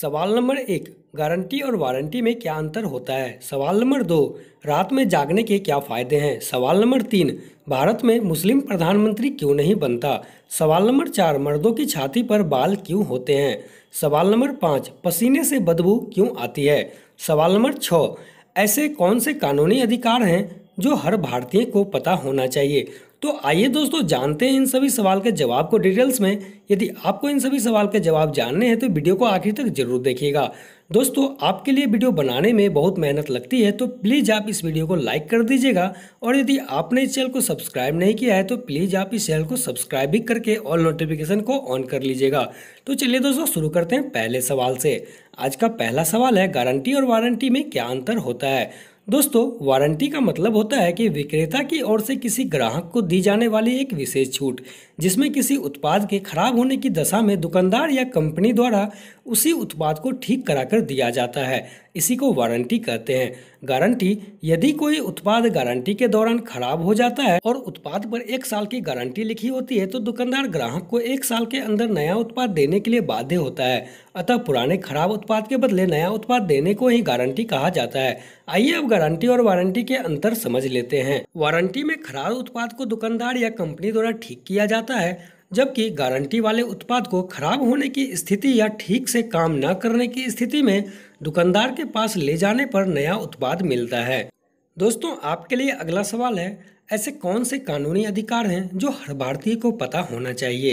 सवाल नंबर एक गारंटी और वारंटी में क्या अंतर होता है सवाल नंबर दो रात में जागने के क्या फ़ायदे हैं सवाल नंबर तीन भारत में मुस्लिम प्रधानमंत्री क्यों नहीं बनता सवाल नंबर चार मर्दों की छाती पर बाल क्यों होते हैं सवाल नंबर पाँच पसीने से बदबू क्यों आती है सवाल नंबर छः ऐसे कौन से कानूनी अधिकार हैं जो हर भारतीय को पता होना चाहिए तो आइए दोस्तों जानते हैं इन सभी सवाल के जवाब को डिटेल्स में यदि आपको इन सभी सवाल के जवाब जानने हैं तो वीडियो को आखिर तक जरूर देखिएगा दोस्तों आपके लिए वीडियो बनाने में बहुत मेहनत लगती है तो प्लीज़ आप इस वीडियो को लाइक कर दीजिएगा और यदि आपने इस चैनल को सब्सक्राइब नहीं किया है तो प्लीज़ आप इस चैनल को सब्सक्राइब भी करके ऑल नोटिफिकेशन को ऑन कर लीजिएगा तो चलिए दोस्तों शुरू करते हैं पहले सवाल से आज का पहला सवाल है गारंटी और वारंटी में क्या अंतर होता है दोस्तों वारंटी का मतलब होता है कि विक्रेता की ओर से किसी ग्राहक को दी जाने वाली एक विशेष छूट जिसमें किसी उत्पाद के खराब होने की दशा में दुकानदार या कंपनी द्वारा उसी उत्पाद को ठीक कराकर दिया जाता है इसी को वारंटी कहते हैं गारंटी यदि कोई उत्पाद गारंटी के दौरान खराब हो जाता है और उत्पाद पर एक साल की गारंटी लिखी होती है तो दुकानदार ग्राहक को एक साल के अंदर नया उत्पाद देने के लिए बाध्य होता है अतः पुराने खराब उत्पाद के बदले नया उत्पाद देने को ही गारंटी कहा जाता है आइए अब गारंटी और वारंटी के अंतर समझ लेते हैं वारंटी में खराब उत्पाद को दुकानदार या कंपनी द्वारा ठीक किया जाता जाता है जबकि गारंटी वाले उत्पाद को खराब होने की स्थिति या ठीक से काम न करने की स्थिति में दुकानदार के पास ले जाने पर नया उत्पाद मिलता है दोस्तों आपके लिए अगला सवाल है ऐसे कौन से कानूनी अधिकार हैं जो हर भारतीय को पता होना चाहिए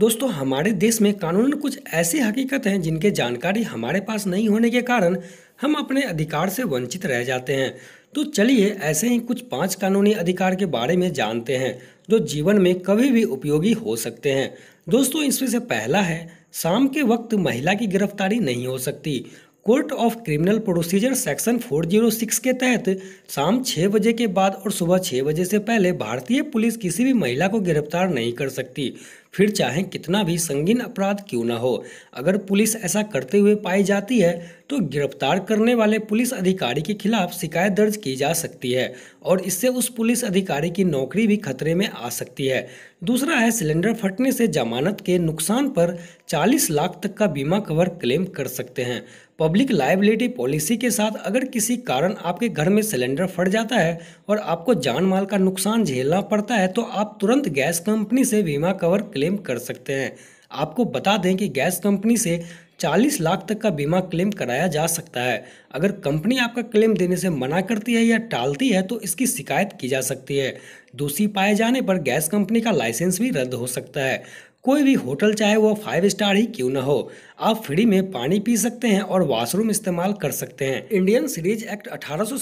दोस्तों हमारे देश में कानून कुछ ऐसी हकीकत हैं जिनके जानकारी हमारे पास नहीं होने के कारण हम अपने अधिकार से वंचित रह जाते हैं तो चलिए ऐसे ही कुछ पांच कानूनी अधिकार के बारे में जानते हैं जो जीवन में कभी भी उपयोगी हो सकते हैं दोस्तों इसमें से पहला है शाम के वक्त महिला की गिरफ्तारी नहीं हो सकती court of criminal procedure section 406 के तहत शाम छः बजे के बाद और सुबह छः बजे से पहले भारतीय पुलिस किसी भी महिला को गिरफ्तार नहीं कर सकती फिर चाहे कितना भी संगीन अपराध क्यों ना हो अगर पुलिस ऐसा करते हुए पाई जाती है तो गिरफ्तार करने वाले पुलिस अधिकारी के खिलाफ शिकायत दर्ज की जा सकती है और इससे उस पुलिस अधिकारी की नौकरी भी खतरे में आ सकती है दूसरा है सिलेंडर फटने से जमानत के नुकसान पर 40 लाख तक का बीमा कवर क्लेम कर सकते हैं पब्लिक लाइबिलिटी पॉलिसी के साथ अगर किसी कारण आपके घर में सिलेंडर फट जाता है और आपको जान माल का नुकसान झेलना पड़ता है तो आप तुरंत गैस कंपनी से बीमा कवर क्लेम क्लेम कर सकते हैं आपको बता दें कि गैस कंपनी से 40 लाख तक का बीमा क्लेम कराया जा सकता है अगर कंपनी आपका क्लेम देने से मना करती है या टालती है तो इसकी शिकायत की जा सकती है दोषी पाए जाने पर गैस कंपनी का लाइसेंस भी रद्द हो सकता है कोई भी होटल चाहे वह फाइव स्टार ही क्यों ना हो आप फ्री में पानी पी सकते हैं और वॉशरूम इस्तेमाल कर सकते हैं इंडियन सीरीज एक्ट अठारह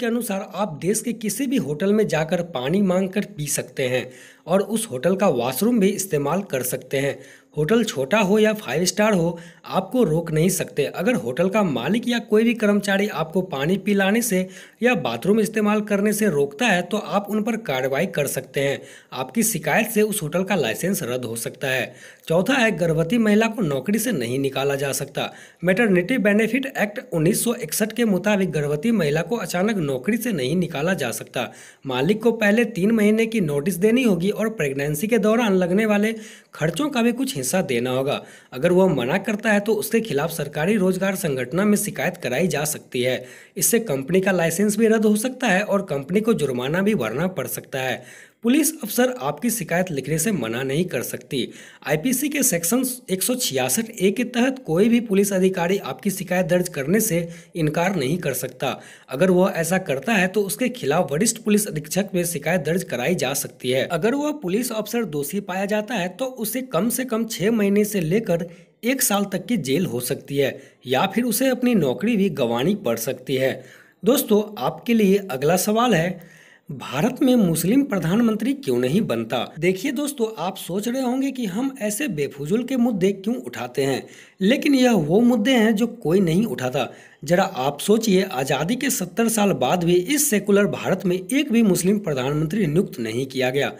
के अनुसार आप देश के किसी भी होटल में जाकर पानी मांग कर पी सकते हैं और उस होटल का वॉशरूम भी इस्तेमाल कर सकते हैं होटल छोटा हो या फाइव स्टार हो आपको रोक नहीं सकते अगर होटल का मालिक या कोई भी कर्मचारी आपको पानी पिलाने से या बाथरूम इस्तेमाल करने से रोकता है तो आप उन पर कार्रवाई कर सकते हैं आपकी शिकायत से उस होटल का लाइसेंस रद्द हो सकता है चौथा है गर्भवती महिला को नौकरी से नहीं नहीं निकाला जा सकता मेटर्निटी बेनिफिट एक्ट 1961 के मुताबिक गर्भवती महिला को अचानक नौकरी से नहीं निकाला जा सकता मालिक को पहले तीन महीने की नोटिस देनी होगी और प्रेगनेंसी के दौरान लगने वाले खर्चों का भी कुछ हिस्सा देना होगा अगर वह मना करता है तो उसके खिलाफ सरकारी रोजगार संगठना में शिकायत कराई जा सकती है इससे कंपनी का लाइसेंस भी रद्द हो सकता है और कंपनी को जुर्माना भी भरना पड़ सकता है पुलिस अफसर आपकी शिकायत लिखने से मना नहीं कर सकती आईपीसी के सेक्शन एक ए के तहत कोई भी पुलिस अधिकारी आपकी शिकायत दर्ज करने से इनकार नहीं कर सकता अगर वह ऐसा करता है तो उसके खिलाफ वरिष्ठ पुलिस अधीक्षक में शिकायत दर्ज कराई जा सकती है अगर वह पुलिस अफसर दोषी पाया जाता है तो उसे कम से कम छः महीने से लेकर एक साल तक की जेल हो सकती है या फिर उसे अपनी नौकरी भी गंवानी पड़ सकती है दोस्तों आपके लिए अगला सवाल है भारत में मुस्लिम प्रधानमंत्री क्यों नहीं बनता देखिए दोस्तों आप सोच रहे होंगे कि हम ऐसे बेफुजुल के मुद्दे क्यों उठाते हैं लेकिन यह वो मुद्दे हैं जो कोई नहीं उठाता जरा आप सोचिए आज़ादी के सत्तर साल बाद भी इस सेकुलर भारत में एक भी मुस्लिम प्रधानमंत्री नियुक्त नहीं किया गया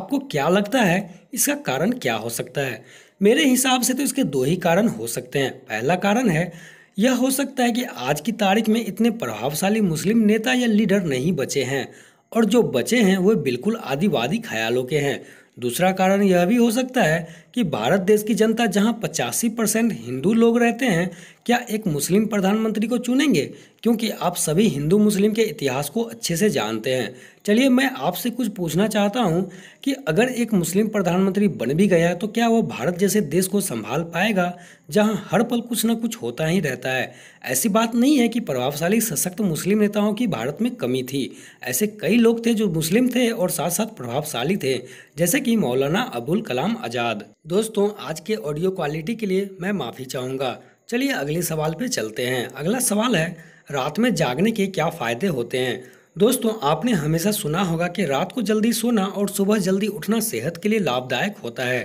आपको क्या लगता है इसका कारण क्या हो सकता है मेरे हिसाब से तो इसके दो ही कारण हो सकते हैं पहला कारण है यह हो सकता है कि आज की तारीख में इतने प्रभावशाली मुस्लिम नेता या लीडर नहीं बचे हैं और जो बचे हैं वे बिल्कुल आदिवादी ख्यालों के हैं दूसरा कारण यह भी हो सकता है कि भारत देश की जनता जहां पचासी परसेंट हिंदू लोग रहते हैं क्या एक मुस्लिम प्रधानमंत्री को चुनेंगे क्योंकि आप सभी हिंदू मुस्लिम के इतिहास को अच्छे से जानते हैं चलिए मैं आपसे कुछ पूछना चाहता हूँ कि अगर एक मुस्लिम प्रधानमंत्री बन भी गया तो क्या वो भारत जैसे देश को संभाल पाएगा जहाँ हर पल कुछ ना कुछ होता ही रहता है ऐसी बात नहीं है कि प्रभावशाली सशक्त मुस्लिम नेताओं की भारत में कमी थी ऐसे कई लोग थे जो मुस्लिम थे और साथ साथ प्रभावशाली थे जैसे कि मौलाना अबुल कलाम आज़ाद दोस्तों आज के ऑडियो क्वालिटी के लिए मैं माफ़ी चाहूँगा चलिए अगले सवाल पे चलते हैं अगला सवाल है रात में जागने के क्या फ़ायदे होते हैं दोस्तों आपने हमेशा सुना होगा कि रात को जल्दी सोना और सुबह जल्दी उठना सेहत के लिए लाभदायक होता है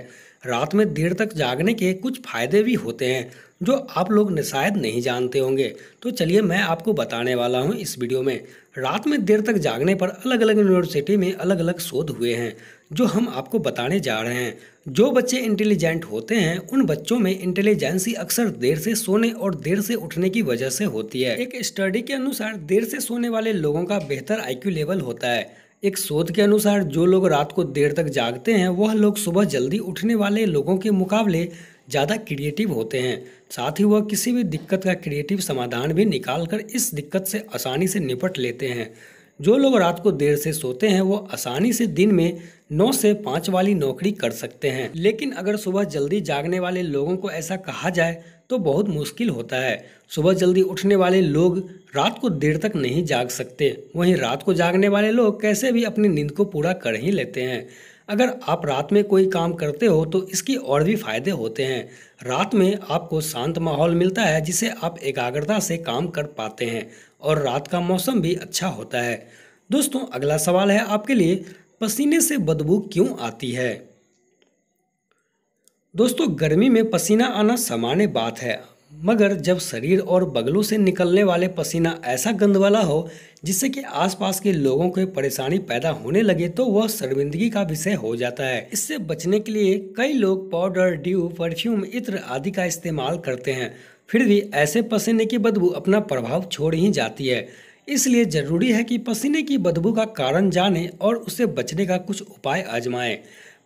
रात में देर तक जागने के कुछ फायदे भी होते हैं जो आप लोग शायद नहीं जानते होंगे तो चलिए मैं आपको बताने वाला हूँ इस वीडियो में रात में देर तक जागने पर अलग अलग यूनिवर्सिटी में अलग अलग शोध हुए हैं जो हम आपको बताने जा रहे हैं जो बच्चे इंटेलिजेंट होते हैं उन बच्चों में इंटेलिजेंसी अक्सर देर से सोने और देर से उठने की वजह से होती है एक स्टडी के अनुसार देर से सोने वाले लोगों का बेहतर आई लेवल होता है एक शोध के अनुसार जो लोग रात को देर तक जागते हैं वह लोग सुबह जल्दी उठने वाले लोगों के मुकाबले ज़्यादा क्रिएटिव होते हैं साथ ही वह किसी भी दिक्कत का क्रिएटिव समाधान भी निकाल कर इस दिक्कत से आसानी से निपट लेते हैं जो लोग रात को देर से सोते हैं वो आसानी से दिन में नौ से पाँच वाली नौकरी कर सकते हैं लेकिन अगर सुबह जल्दी जागने वाले लोगों को ऐसा कहा जाए तो बहुत मुश्किल होता है सुबह जल्दी उठने वाले लोग रात को देर तक नहीं जाग सकते वहीं रात को जागने वाले लोग कैसे भी अपनी नींद को पूरा कर ही लेते हैं अगर आप रात में कोई काम करते हो तो इसकी और भी फायदे होते हैं रात में आपको शांत माहौल मिलता है जिसे आप एकाग्रता से काम कर पाते हैं और रात का मौसम भी अच्छा होता है दोस्तों अगला सवाल है आपके लिए पसीने से बदबू क्यों आती है दोस्तों गर्मी में पसीना आना सामान्य बात है मगर जब शरीर और बगलों से निकलने वाले पसीना ऐसा गंद वाला हो जिससे कि आसपास के लोगों को परेशानी पैदा होने लगे तो वह शर्मिंदगी का विषय हो जाता है इससे बचने के लिए कई लोग पाउडर ड्यू परफ्यूम इत्र आदि का इस्तेमाल करते हैं फिर भी ऐसे पसीने की बदबू अपना प्रभाव छोड़ ही जाती है इसलिए ज़रूरी है कि पसीने की बदबू का कारण जानें और उसे बचने का कुछ उपाय आजमाएं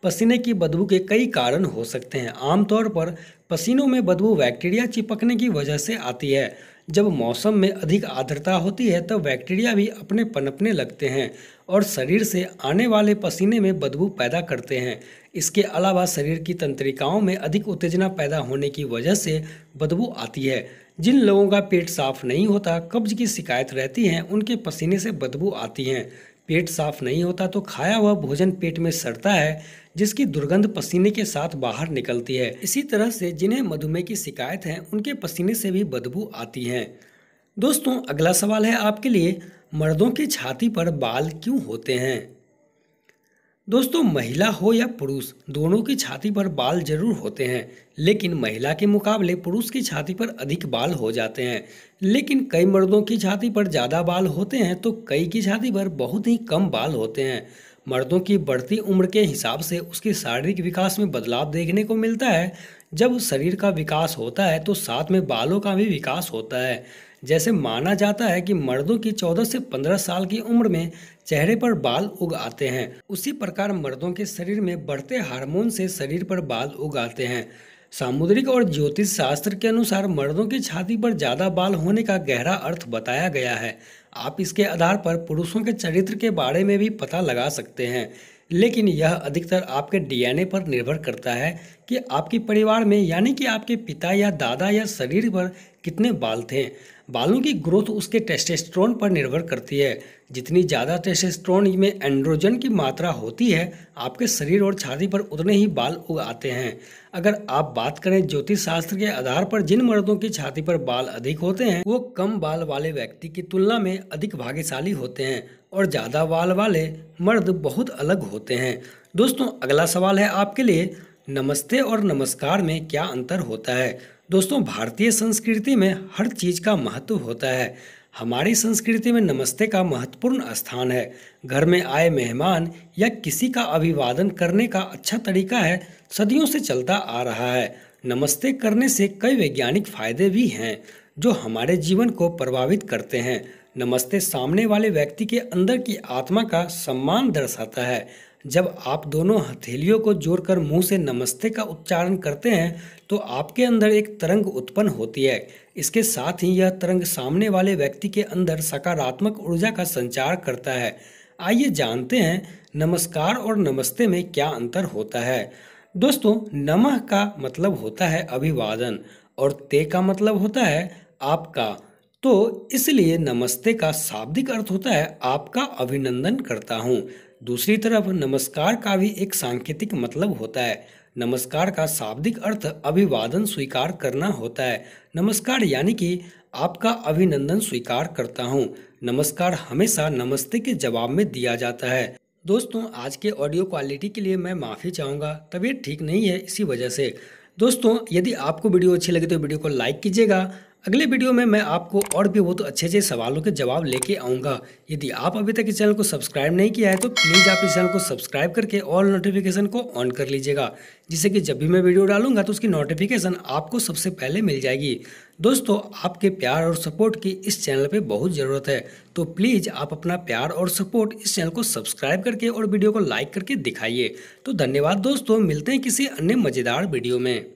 पसीने की बदबू के कई कारण हो सकते हैं आमतौर पर पसीनों में बदबू बैक्टीरिया चिपकने की वजह से आती है जब मौसम में अधिक आर्द्रता होती है तब तो बैक्टीरिया भी अपने पनपने लगते हैं और शरीर से आने वाले पसीने में बदबू पैदा करते हैं इसके अलावा शरीर की तंत्रिकाओं में अधिक उत्तेजना पैदा होने की वजह से बदबू आती है जिन लोगों का पेट साफ नहीं होता कब्ज की शिकायत रहती है उनके पसीने से बदबू आती है पेट साफ नहीं होता तो खाया हुआ भोजन पेट में सड़ता है जिसकी दुर्गंध पसीने के साथ बाहर निकलती है इसी तरह से जिन्हें मधुमेह की शिकायत है उनके पसीने से भी बदबू आती है दोस्तों अगला सवाल है आपके लिए मर्दों की छाती पर बाल क्यों होते हैं दोस्तों महिला हो या पुरुष दोनों की छाती पर बाल जरूर होते हैं लेकिन महिला के मुकाबले पुरुष की छाती पर अधिक बाल हो जाते हैं लेकिन कई मर्दों की छाती पर ज़्यादा बाल होते हैं तो कई की छाती पर बहुत ही कम बाल होते हैं मर्दों की बढ़ती उम्र के हिसाब से उसके शारीरिक विकास में बदलाव देखने को मिलता है जब शरीर का विकास होता है तो साथ में बालों का भी विकास होता है जैसे माना जाता है कि मर्दों की 14 से 15 साल की उम्र में चेहरे पर बाल उग आते हैं उसी प्रकार मर्दों के शरीर में बढ़ते हार्मोन से शरीर पर बाल उग आते हैं सामुद्रिक और ज्योतिष शास्त्र के अनुसार मर्दों की छाती पर ज़्यादा बाल होने का गहरा अर्थ बताया गया है आप इसके आधार पर पुरुषों के चरित्र के बारे में भी पता लगा सकते हैं लेकिन यह अधिकतर आपके डीएनए पर निर्भर करता है कि आपके परिवार में यानी कि आपके पिता या दादा या शरीर पर कितने बाल थे बालों की ग्रोथ उसके टेस्टेस्ट्रॉन पर निर्भर करती है जितनी ज़्यादा टेस्टेस्ट्रॉन में एंड्रोजन की मात्रा होती है आपके शरीर और छाती पर उतने ही बाल उग आते हैं अगर आप बात करें ज्योतिष शास्त्र के आधार पर जिन मर्दों की छाती पर बाल अधिक होते हैं वो कम बाल वाले व्यक्ति की तुलना में अधिक भाग्यशाली होते हैं और ज़्यादा बाल वाले मर्द बहुत अलग होते हैं दोस्तों अगला सवाल है आपके लिए नमस्ते और नमस्कार में क्या अंतर होता है दोस्तों भारतीय संस्कृति में हर चीज़ का महत्व होता है हमारी संस्कृति में नमस्ते का महत्वपूर्ण स्थान है घर में आए मेहमान या किसी का अभिवादन करने का अच्छा तरीका है सदियों से चलता आ रहा है नमस्ते करने से कई वैज्ञानिक फायदे भी हैं जो हमारे जीवन को प्रभावित करते हैं नमस्ते सामने वाले व्यक्ति के अंदर की आत्मा का सम्मान दर्शाता है जब आप दोनों हथेलियों को जोड़कर मुंह से नमस्ते का उच्चारण करते हैं तो आपके अंदर एक तरंग उत्पन्न होती है इसके साथ ही यह तरंग सामने वाले व्यक्ति के अंदर सकारात्मक ऊर्जा का संचार करता है आइए जानते हैं नमस्कार और नमस्ते में क्या अंतर होता है दोस्तों नमः का मतलब होता है अभिवादन और ते का मतलब होता है आपका तो इसलिए नमस्ते का शाब्दिक अर्थ होता है आपका अभिनंदन करता हूँ दूसरी तरफ नमस्कार का भी एक सांकेतिक मतलब होता है नमस्कार का शाब्दिक अर्थ अभिवादन स्वीकार करना होता है नमस्कार यानी कि आपका अभिनंदन स्वीकार करता हूँ नमस्कार हमेशा नमस्ते के जवाब में दिया जाता है दोस्तों आज के ऑडियो क्वालिटी के लिए मैं माफ़ी चाहूँगा तबीयत ठीक नहीं है इसी वजह से दोस्तों यदि आपको वीडियो अच्छी लगे तो वीडियो को लाइक कीजिएगा अगले वीडियो में मैं आपको और भी बहुत अच्छे अच्छे सवालों के जवाब लेके आऊँगा यदि आप अभी तक इस चैनल को सब्सक्राइब नहीं किया है तो प्लीज़ आप इस चैनल को सब्सक्राइब करके ऑल नोटिफिकेशन को ऑन कर लीजिएगा जिससे कि जब भी मैं वीडियो डालूंगा तो उसकी नोटिफिकेशन आपको सबसे पहले मिल जाएगी दोस्तों आपके प्यार और सपोर्ट की इस चैनल पर बहुत ज़रूरत है तो प्लीज़ आप अपना प्यार और सपोर्ट इस चैनल को सब्सक्राइब करके और वीडियो को लाइक करके दिखाइए तो धन्यवाद दोस्तों मिलते हैं किसी अन्य मज़ेदार वीडियो में